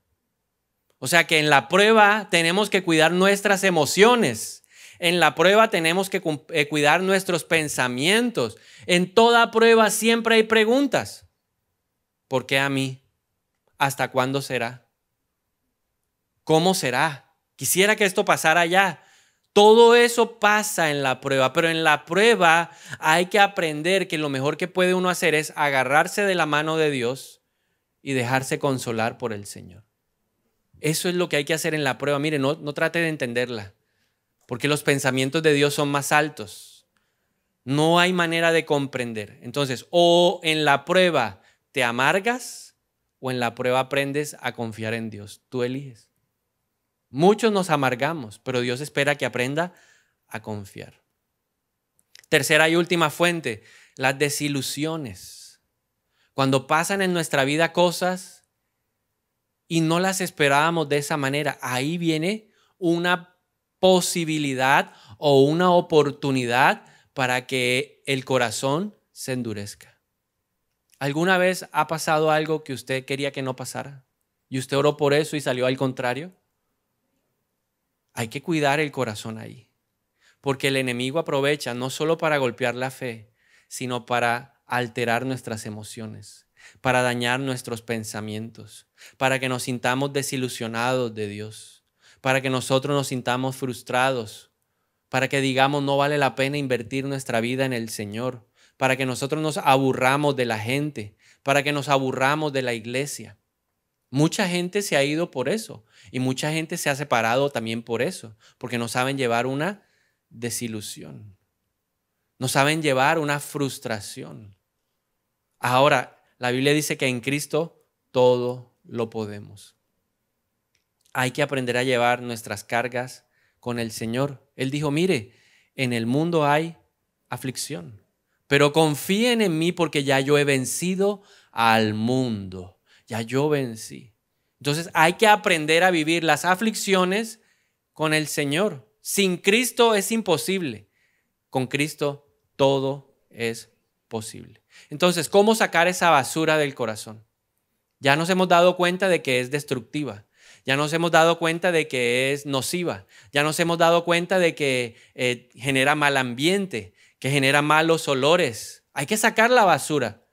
O sea que en la prueba tenemos que cuidar nuestras emociones, en la prueba tenemos que eh, cuidar nuestros pensamientos, en toda prueba siempre hay preguntas. ¿Por qué a mí? ¿Hasta cuándo será? ¿Cómo será? Quisiera que esto pasara ya. Todo eso pasa en la prueba, pero en la prueba hay que aprender que lo mejor que puede uno hacer es agarrarse de la mano de Dios y dejarse consolar por el Señor. Eso es lo que hay que hacer en la prueba. Mire, no, no trate de entenderla, porque los pensamientos de Dios son más altos. No hay manera de comprender. Entonces, o en la prueba te amargas o en la prueba aprendes a confiar en Dios. Tú eliges. Muchos nos amargamos, pero Dios espera que aprenda a confiar. Tercera y última fuente, las desilusiones. Cuando pasan en nuestra vida cosas y no las esperábamos de esa manera, ahí viene una posibilidad o una oportunidad para que el corazón se endurezca. ¿Alguna vez ha pasado algo que usted quería que no pasara? ¿Y usted oró por eso y salió al contrario? Hay que cuidar el corazón ahí, porque el enemigo aprovecha no solo para golpear la fe, sino para alterar nuestras emociones, para dañar nuestros pensamientos, para que nos sintamos desilusionados de Dios, para que nosotros nos sintamos frustrados, para que digamos no vale la pena invertir nuestra vida en el Señor, para que nosotros nos aburramos de la gente, para que nos aburramos de la iglesia, Mucha gente se ha ido por eso y mucha gente se ha separado también por eso, porque no saben llevar una desilusión, no saben llevar una frustración. Ahora, la Biblia dice que en Cristo todo lo podemos. Hay que aprender a llevar nuestras cargas con el Señor. Él dijo, mire, en el mundo hay aflicción, pero confíen en mí porque ya yo he vencido al mundo ya yo vencí. Entonces hay que aprender a vivir las aflicciones con el Señor. Sin Cristo es imposible. Con Cristo todo es posible. Entonces, ¿cómo sacar esa basura del corazón? Ya nos hemos dado cuenta de que es destructiva. Ya nos hemos dado cuenta de que es nociva. Ya nos hemos dado cuenta de que eh, genera mal ambiente, que genera malos olores. Hay que sacar la basura.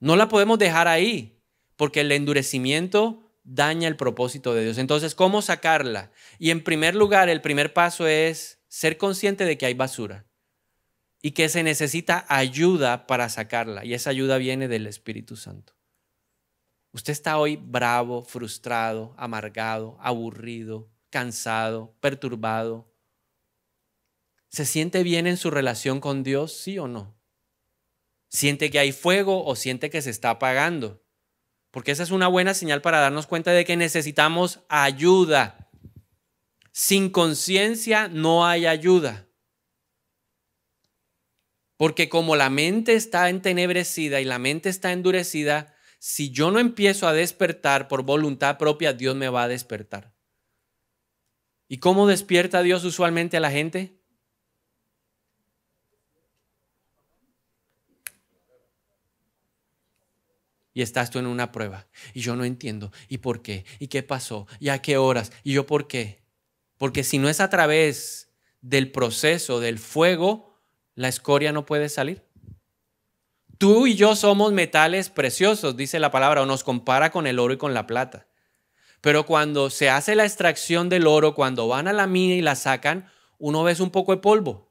No la podemos dejar ahí porque el endurecimiento daña el propósito de Dios. Entonces, ¿cómo sacarla? Y en primer lugar, el primer paso es ser consciente de que hay basura y que se necesita ayuda para sacarla. Y esa ayuda viene del Espíritu Santo. Usted está hoy bravo, frustrado, amargado, aburrido, cansado, perturbado. ¿Se siente bien en su relación con Dios, sí o no? ¿Siente que hay fuego o siente que se está apagando? Porque esa es una buena señal para darnos cuenta de que necesitamos ayuda. Sin conciencia no hay ayuda. Porque como la mente está entenebrecida y la mente está endurecida, si yo no empiezo a despertar por voluntad propia, Dios me va a despertar. ¿Y cómo despierta Dios usualmente a la gente? y estás tú en una prueba y yo no entiendo y por qué y qué pasó y a qué horas y yo por qué. Porque si no es a través del proceso, del fuego, la escoria no puede salir. Tú y yo somos metales preciosos, dice la palabra, o nos compara con el oro y con la plata. Pero cuando se hace la extracción del oro, cuando van a la mina y la sacan, uno ves un poco de polvo.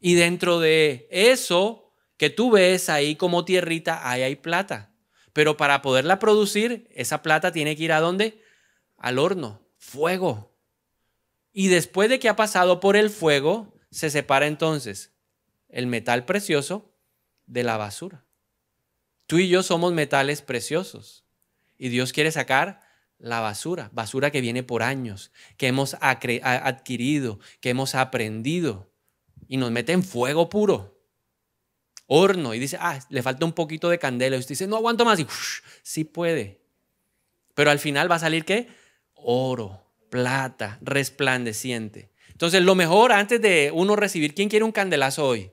Y dentro de eso que tú ves ahí como tierrita, ahí hay plata. Pero para poderla producir, esa plata tiene que ir a dónde? Al horno, fuego. Y después de que ha pasado por el fuego, se separa entonces el metal precioso de la basura. Tú y yo somos metales preciosos y Dios quiere sacar la basura, basura que viene por años, que hemos adquirido, que hemos aprendido y nos mete en fuego puro horno y dice, ah, le falta un poquito de candela. Y usted dice, no aguanto más. Y sí puede. Pero al final va a salir qué? Oro, plata, resplandeciente. Entonces, lo mejor antes de uno recibir, ¿quién quiere un candelazo hoy?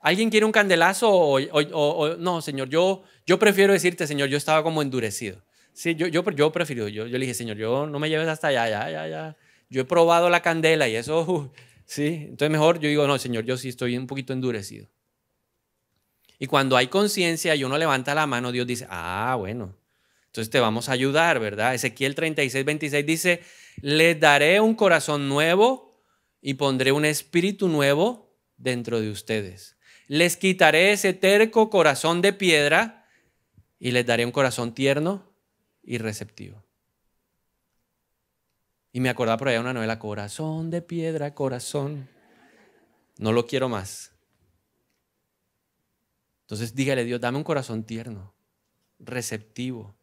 ¿Alguien quiere un candelazo? hoy? no, Señor, yo, yo prefiero decirte, Señor, yo estaba como endurecido. Sí, yo, yo, prefiero, yo, yo le dije, Señor, yo no me lleves hasta allá, ya, ya, ya. Yo he probado la candela y eso, uh, ¿Sí? Entonces mejor yo digo, no, Señor, yo sí estoy un poquito endurecido. Y cuando hay conciencia y uno levanta la mano, Dios dice, ah, bueno, entonces te vamos a ayudar, ¿verdad? Ezequiel 36, 26 dice, les daré un corazón nuevo y pondré un espíritu nuevo dentro de ustedes. Les quitaré ese terco corazón de piedra y les daré un corazón tierno y receptivo. Y me acordaba por allá una novela, Corazón de piedra, corazón. No lo quiero más. Entonces dígale, Dios, dame un corazón tierno, receptivo.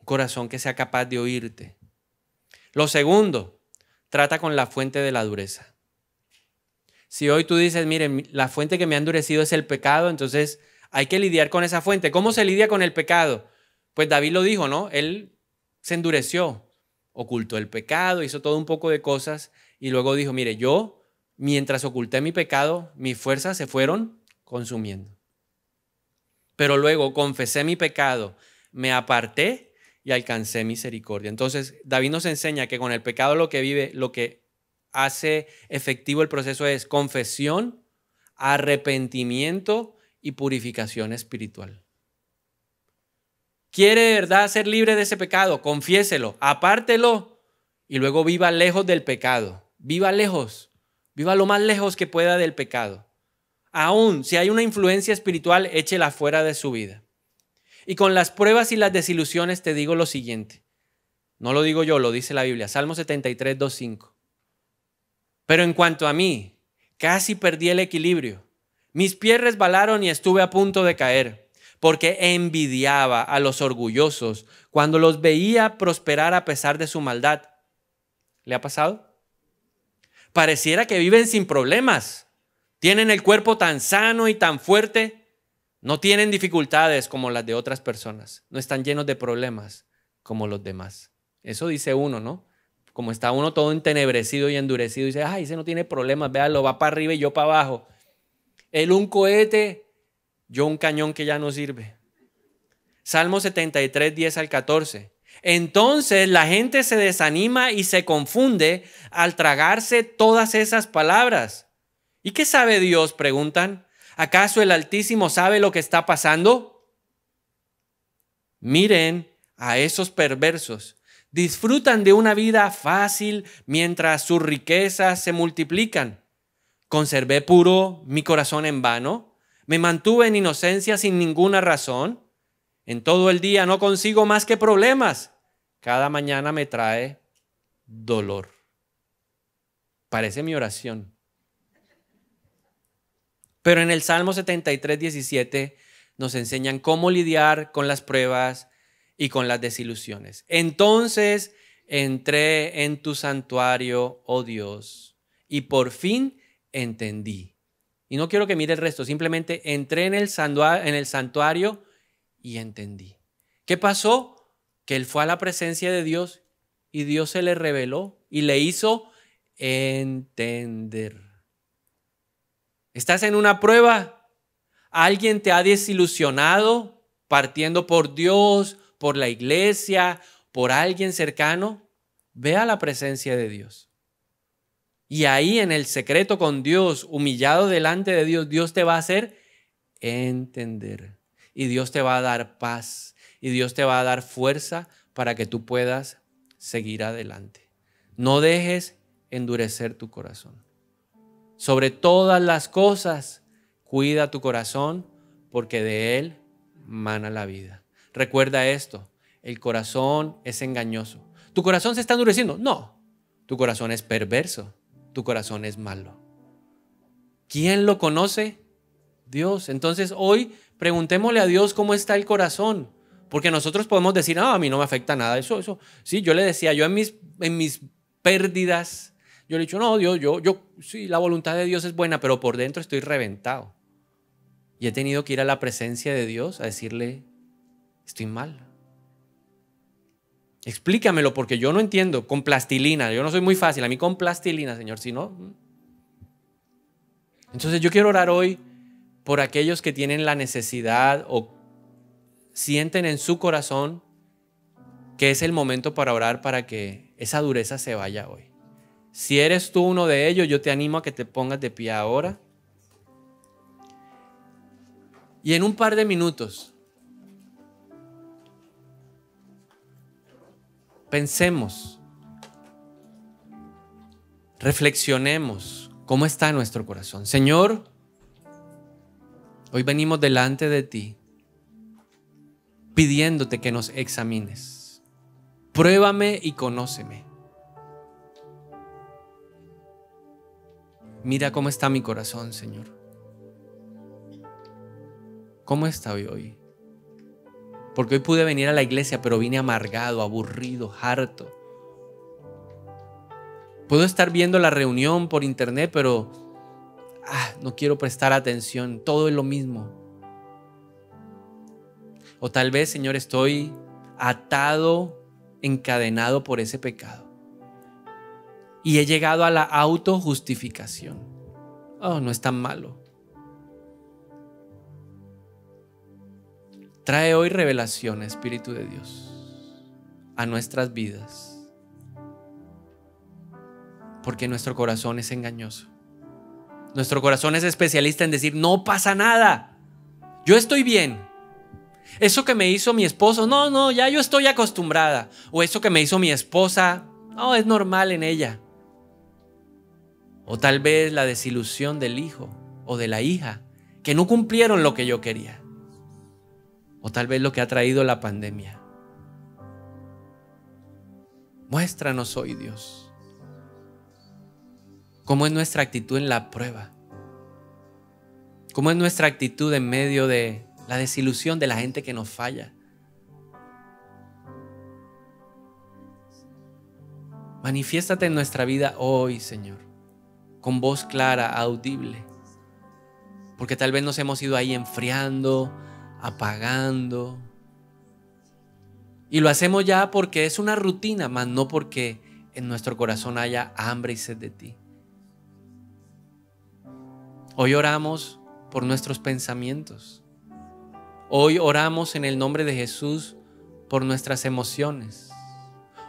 Un corazón que sea capaz de oírte. Lo segundo, trata con la fuente de la dureza. Si hoy tú dices, miren, la fuente que me ha endurecido es el pecado, entonces hay que lidiar con esa fuente. ¿Cómo se lidia con el pecado? Pues David lo dijo, ¿no? Él se endureció, ocultó el pecado, hizo todo un poco de cosas y luego dijo, mire, yo, mientras oculté mi pecado, mis fuerzas se fueron consumiendo. Pero luego confesé mi pecado, me aparté y alcancé misericordia. Entonces, David nos enseña que con el pecado lo que vive, lo que hace efectivo el proceso es confesión, arrepentimiento y purificación espiritual quiere verdad ser libre de ese pecado, confiéselo, apártelo y luego viva lejos del pecado. Viva lejos, viva lo más lejos que pueda del pecado. Aún si hay una influencia espiritual, échela fuera de su vida. Y con las pruebas y las desilusiones te digo lo siguiente. No lo digo yo, lo dice la Biblia. Salmo 73, Pero en cuanto a mí, casi perdí el equilibrio. Mis pies resbalaron y estuve a punto de caer porque envidiaba a los orgullosos cuando los veía prosperar a pesar de su maldad. ¿Le ha pasado? Pareciera que viven sin problemas. Tienen el cuerpo tan sano y tan fuerte. No tienen dificultades como las de otras personas. No están llenos de problemas como los demás. Eso dice uno, ¿no? Como está uno todo entenebrecido y endurecido, dice, ay, ese no tiene problemas, lo va para arriba y yo para abajo. Él un cohete yo un cañón que ya no sirve. Salmo 73, 10 al 14. Entonces la gente se desanima y se confunde al tragarse todas esas palabras. ¿Y qué sabe Dios? Preguntan. ¿Acaso el Altísimo sabe lo que está pasando? Miren a esos perversos. Disfrutan de una vida fácil mientras sus riquezas se multiplican. ¿Conservé puro mi corazón en vano? Me mantuve en inocencia sin ninguna razón. En todo el día no consigo más que problemas. Cada mañana me trae dolor. Parece mi oración. Pero en el Salmo 73, 17 nos enseñan cómo lidiar con las pruebas y con las desilusiones. Entonces entré en tu santuario, oh Dios, y por fin entendí y no quiero que mire el resto, simplemente entré en el, santuario y entendí. ¿Qué pasó? Que él fue a la presencia de Dios y Dios se le reveló y le hizo entender. Estás en una prueba. Alguien te ha desilusionado partiendo por Dios, por la iglesia, por alguien cercano. Ve a la presencia de Dios. Y ahí en el secreto con Dios, humillado delante de Dios, Dios te va a hacer entender. Y Dios te va a dar paz. Y Dios te va a dar fuerza para que tú puedas seguir adelante. No dejes endurecer tu corazón. Sobre todas las cosas, cuida tu corazón porque de él mana la vida. Recuerda esto, el corazón es engañoso. ¿Tu corazón se está endureciendo? No, tu corazón es perverso tu corazón es malo. ¿Quién lo conoce? Dios. Entonces hoy preguntémosle a Dios cómo está el corazón. Porque nosotros podemos decir, no, ah, a mí no me afecta nada eso, eso. Sí, yo le decía, yo en mis, en mis pérdidas, yo le he dicho, no, Dios, yo, yo, sí, la voluntad de Dios es buena, pero por dentro estoy reventado. Y he tenido que ir a la presencia de Dios a decirle, estoy mal, Explícamelo porque yo no entiendo. Con plastilina, yo no soy muy fácil. A mí con plastilina, Señor, si no. Mm. Entonces yo quiero orar hoy por aquellos que tienen la necesidad o sienten en su corazón que es el momento para orar para que esa dureza se vaya hoy. Si eres tú uno de ellos, yo te animo a que te pongas de pie ahora. Y en un par de minutos, pensemos, reflexionemos cómo está nuestro corazón. Señor, hoy venimos delante de ti pidiéndote que nos examines. Pruébame y conóceme. Mira cómo está mi corazón, Señor. ¿Cómo está hoy? Porque hoy pude venir a la iglesia, pero vine amargado, aburrido, harto. Puedo estar viendo la reunión por internet, pero ah, no quiero prestar atención. Todo es lo mismo. O tal vez, Señor, estoy atado, encadenado por ese pecado. Y he llegado a la autojustificación. Oh, no es tan malo. Trae hoy revelación, Espíritu de Dios, a nuestras vidas. Porque nuestro corazón es engañoso. Nuestro corazón es especialista en decir, no pasa nada. Yo estoy bien. Eso que me hizo mi esposo, no, no, ya yo estoy acostumbrada. O eso que me hizo mi esposa, no, es normal en ella. O tal vez la desilusión del hijo o de la hija, que no cumplieron lo que yo quería o tal vez lo que ha traído la pandemia. Muéstranos hoy, Dios, cómo es nuestra actitud en la prueba, cómo es nuestra actitud en medio de la desilusión de la gente que nos falla. Manifiéstate en nuestra vida hoy, Señor, con voz clara, audible. Porque tal vez nos hemos ido ahí enfriando, apagando. Y lo hacemos ya porque es una rutina, más no porque en nuestro corazón haya hambre y sed de ti. Hoy oramos por nuestros pensamientos. Hoy oramos en el nombre de Jesús por nuestras emociones.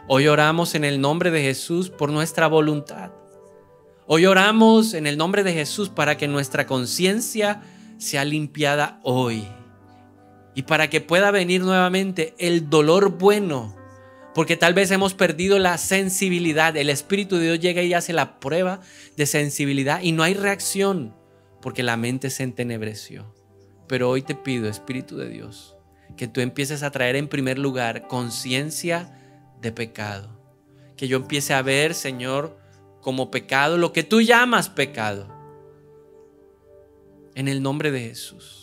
Hoy oramos en el nombre de Jesús por nuestra voluntad. Hoy oramos en el nombre de Jesús para que nuestra conciencia sea limpiada hoy y para que pueda venir nuevamente el dolor bueno, porque tal vez hemos perdido la sensibilidad. El Espíritu de Dios llega y hace la prueba de sensibilidad y no hay reacción porque la mente se entenebreció. Pero hoy te pido, Espíritu de Dios, que tú empieces a traer en primer lugar conciencia de pecado. Que yo empiece a ver, Señor, como pecado lo que tú llamas pecado. En el nombre de Jesús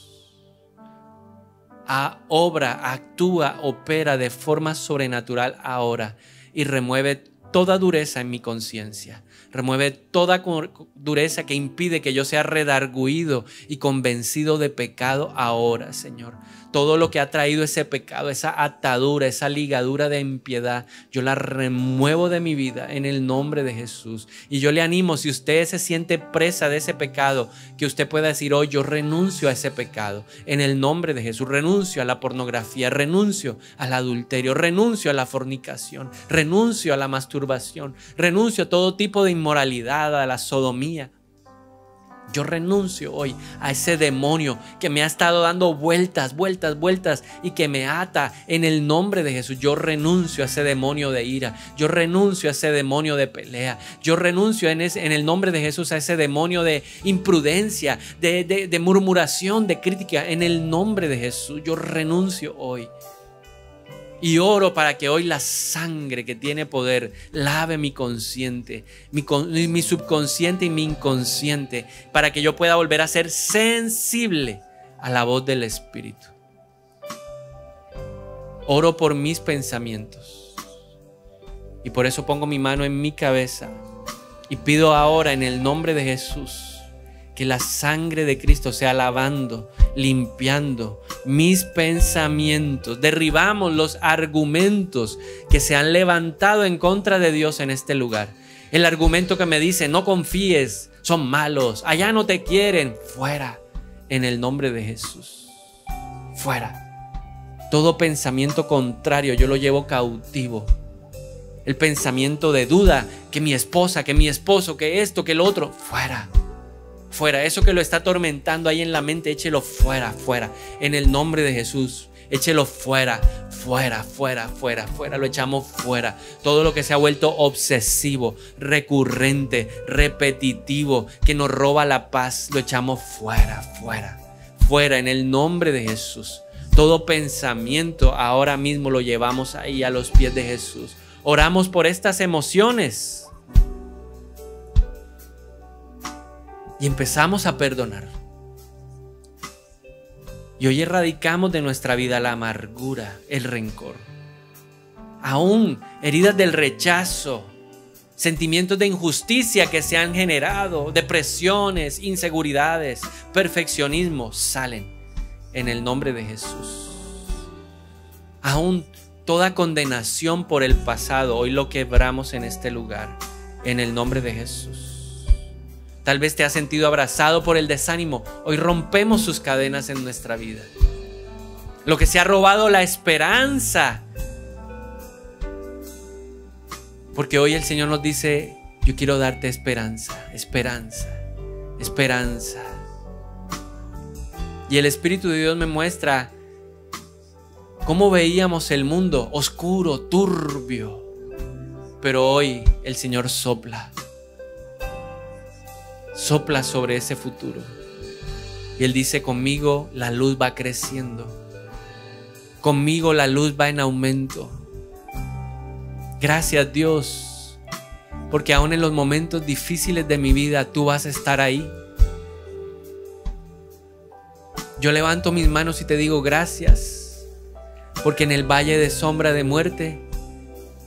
a obra, actúa, opera de forma sobrenatural ahora y remueve toda dureza en mi conciencia. Remueve toda dureza que impide que yo sea redarguido y convencido de pecado ahora, Señor. Todo lo que ha traído ese pecado, esa atadura, esa ligadura de impiedad, yo la remuevo de mi vida en el nombre de Jesús. Y yo le animo, si usted se siente presa de ese pecado, que usted pueda decir, hoy oh, yo renuncio a ese pecado en el nombre de Jesús. Renuncio a la pornografía, renuncio al adulterio, renuncio a la fornicación, renuncio a la masturbación Renuncio a todo tipo de inmoralidad, a la sodomía. Yo renuncio hoy a ese demonio que me ha estado dando vueltas, vueltas, vueltas y que me ata en el nombre de Jesús. Yo renuncio a ese demonio de ira. Yo renuncio a ese demonio de pelea. Yo renuncio en, el nombre de Jesús a ese demonio de imprudencia, de murmuración, de crítica. En el nombre de Jesús yo renuncio hoy y oro para que hoy la sangre que tiene poder lave mi consciente, mi, subconsciente y mi inconsciente, para que yo pueda volver a ser sensible a la voz del Espíritu. Oro por mis pensamientos. Y por eso pongo mi mano en mi cabeza y pido ahora en el nombre de Jesús que la sangre de Cristo sea lavando limpiando mis pensamientos. Derribamos los argumentos que se han levantado en contra de Dios en este lugar. El argumento que me dice, no confíes, son malos, allá no te quieren, fuera, en el nombre de Jesús, fuera. Todo pensamiento contrario yo lo llevo cautivo. El pensamiento de duda, que mi esposa, que mi esposo, que esto, que lo otro, fuera fuera. Eso que lo está atormentando ahí en la mente, échelo fuera, fuera. En el nombre de Jesús, échelo fuera, fuera, fuera, fuera, fuera. Lo echamos fuera. Todo lo que se ha vuelto obsesivo, recurrente, repetitivo, que nos roba la paz, lo echamos fuera, fuera, fuera. En el nombre de Jesús. Todo pensamiento ahora mismo lo llevamos ahí a los pies de Jesús. Oramos por estas emociones y empezamos a perdonar. Y hoy erradicamos de nuestra vida la amargura, el rencor, aún heridas del rechazo, sentimientos de injusticia que se han generado, depresiones, inseguridades, perfeccionismo, salen en el nombre de Jesús. Aún toda condenación por el pasado, hoy lo quebramos en este lugar, en el nombre de Jesús. Tal vez te has sentido abrazado por el desánimo. Hoy rompemos sus cadenas en nuestra vida. Lo que se ha robado la esperanza. Porque hoy el Señor nos dice, yo quiero darte esperanza, esperanza, esperanza. Y el Espíritu de Dios me muestra cómo veíamos el mundo oscuro, turbio. Pero hoy el Señor sopla sopla sobre ese futuro. Y Él dice, conmigo la luz va creciendo, conmigo la luz va en aumento. Gracias Dios, porque aún en los momentos difíciles de mi vida tú vas a estar ahí. Yo levanto mis manos y te digo gracias, porque en el valle de sombra de muerte,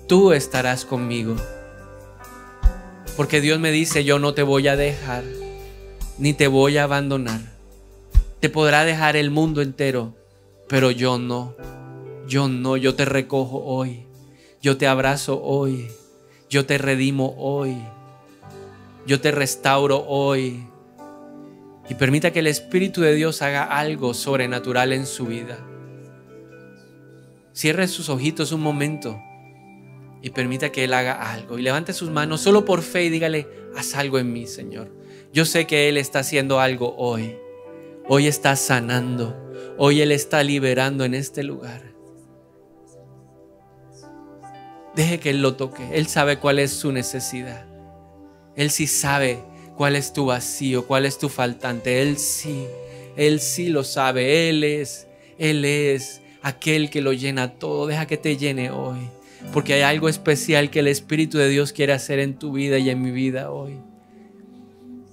tú estarás conmigo. Porque Dios me dice, yo no te voy a dejar, ni te voy a abandonar. Te podrá dejar el mundo entero, pero yo no. Yo no, yo te recojo hoy. Yo te abrazo hoy. Yo te redimo hoy. Yo te restauro hoy. Y permita que el Espíritu de Dios haga algo sobrenatural en su vida. Cierre sus ojitos un momento y permita que Él haga algo. Y levante sus manos solo por fe y dígale, haz algo en mí, Señor. Yo sé que Él está haciendo algo hoy. Hoy está sanando. Hoy Él está liberando en este lugar. Deje que Él lo toque. Él sabe cuál es su necesidad. Él sí sabe cuál es tu vacío, cuál es tu faltante. Él sí, Él sí lo sabe. Él es, Él es aquel que lo llena todo. Deja que te llene hoy porque hay algo especial que el Espíritu de Dios quiere hacer en tu vida y en mi vida hoy.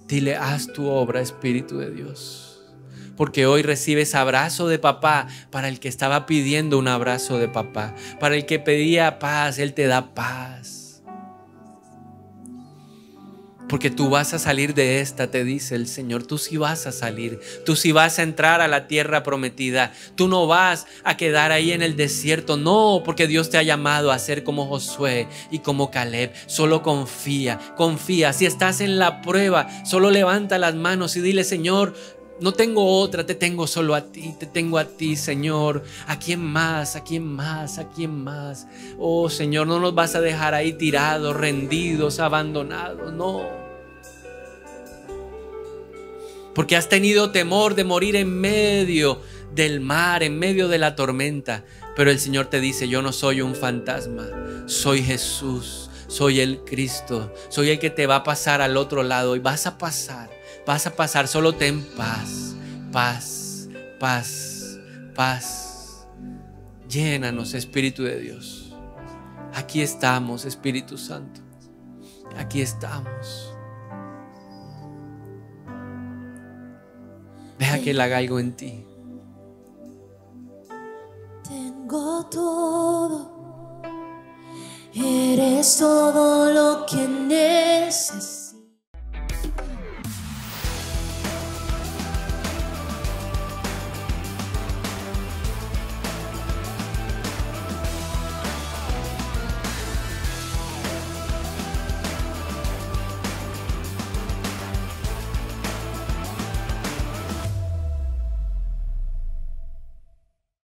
Dile, haz tu obra, Espíritu de Dios. Porque hoy recibes abrazo de papá para el que estaba pidiendo un abrazo de papá. Para el que pedía paz, Él te da paz porque tú vas a salir de esta, te dice el Señor. Tú sí vas a salir. Tú sí vas a entrar a la tierra prometida. Tú no vas a quedar ahí en el desierto. No, porque Dios te ha llamado a ser como Josué y como Caleb. Solo confía, confía. Si estás en la prueba, solo levanta las manos y dile, Señor, no tengo otra, te tengo solo a ti, te tengo a ti, Señor. ¿A quién más? ¿A quién más? ¿A quién más? Oh, Señor, no nos vas a dejar ahí tirados, rendidos, abandonados, no porque has tenido temor de morir en medio del mar, en medio de la tormenta. Pero el Señor te dice, yo no soy un fantasma, soy Jesús, soy el Cristo, soy el que te va a pasar al otro lado y vas a pasar, vas a pasar, solo ten paz, paz, paz, paz. Llénanos, Espíritu de Dios. Aquí estamos, Espíritu Santo. Aquí estamos. Deja que la galgo en ti. Tengo todo. Eres todo lo que necesito.